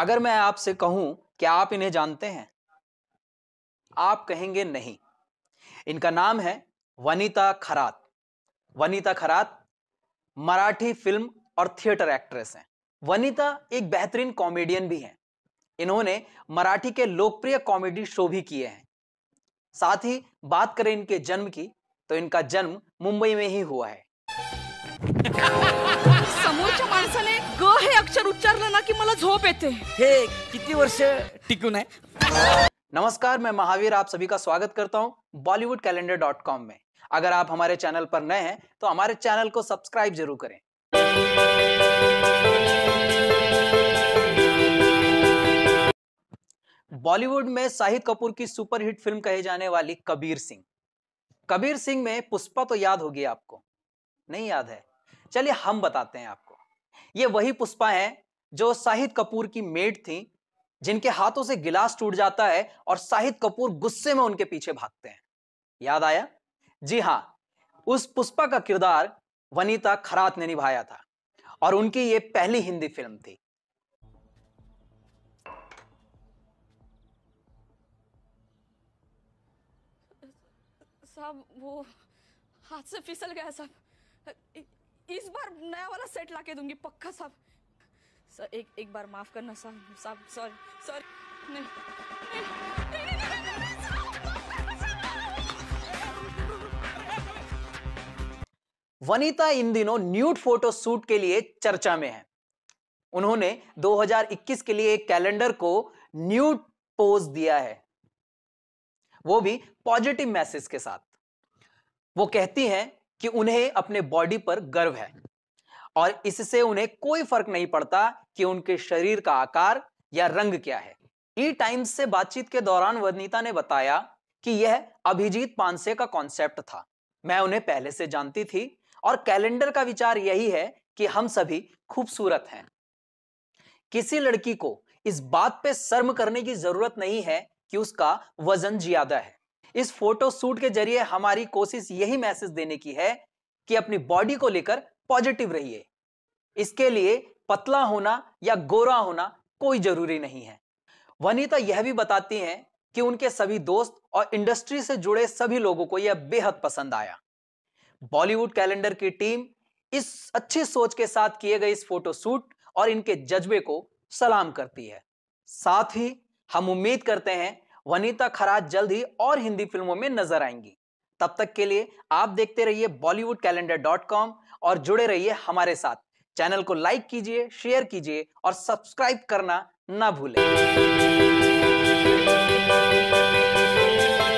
अगर मैं आपसे कहूं कि आप इन्हें जानते हैं आप कहेंगे नहीं इनका नाम है वनिता खरात वनिता खरात मराठी फिल्म और थिएटर एक्ट्रेस हैं वनिता एक बेहतरीन कॉमेडियन भी हैं इन्होंने मराठी के लोकप्रिय कॉमेडी शो भी किए हैं साथ ही बात करें इनके जन्म की तो इनका जन्म मुंबई में ही हुआ है अक्षर उच्चारलं ना की मला झोप येते हे किती वर्ष टिकून आहे नमस्कार मैं महावीर आप सभी का स्वागत करता हूँ बॉलीवुड कैलेंडर डॉट कॉम में अगर आप हमारे चैनल पर नए हैं तो हमारे चैनल को सब्सक्राइब जरूर करें बॉलीवुड में शाहिद कपूर की सुपरहिट फिल्म कहे जाने वाली कबीर सिंह कबीर सिंह में पुष्पा तो याद होगी आपको नहीं याद है चलिए हम बताते हैं आपको ये वही पुष्पा है जो शाहिद कपूर की मेड थी जिनके हाथों से गिलास टूट जाता है और शाहिद कपूर गुस्से में उनके पीछे भागते हैं याद आया जी हाँ उस पुष्पा का किरदार वनीता खरात ने निभाया था और उनकी ये पहली हिंदी फिल्म थी साहब वो हाथ से फिसल गया सब इस बार नया वाला सेट ला के दूंगी पक्का साहब सर एक एक बार माफ करना साहब साहब सॉरी सॉरी नहीं, नहीं, वनीता इन दिनों न्यूट फोटो शूट के लिए चर्चा में है उन्होंने 2021 के लिए एक कैलेंडर को न्यूट पोज दिया है वो भी पॉजिटिव मैसेज के साथ वो कहती हैं कि उन्हें अपने बॉडी पर गर्व है और इससे उन्हें कोई फर्क नहीं पड़ता कि उनके शरीर का आकार या रंग क्या है ई e टाइम्स से बातचीत के दौरान वनीता ने बताया कि यह अभिजीत पानसे का कॉन्सेप्ट था मैं उन्हें पहले से जानती थी और कैलेंडर का विचार यही है कि हम सभी खूबसूरत हैं किसी लड़की को इस बात पे शर्म करने की जरूरत नहीं है कि उसका वजन ज्यादा है इस फोटो शूट के जरिए हमारी कोशिश यही मैसेज देने की है कि अपनी बॉडी को लेकर पॉजिटिव रहिए इसके लिए पतला होना या गोरा होना कोई जरूरी नहीं है वनीता यह भी बताती हैं कि उनके सभी दोस्त और इंडस्ट्री से जुड़े सभी लोगों को यह बेहद पसंद आया बॉलीवुड कैलेंडर की टीम इस अच्छी सोच के साथ किए गए इस फोटोशूट और इनके जज्बे को सलाम करती है साथ ही हम उम्मीद करते हैं वनीता खराज जल्द ही और हिंदी फिल्मों में नजर आएंगी तब तक के लिए आप देखते रहिए बॉलीवुड कैलेंडर डॉट कॉम और जुड़े रहिए हमारे साथ चैनल को लाइक कीजिए शेयर कीजिए और सब्सक्राइब करना ना भूलें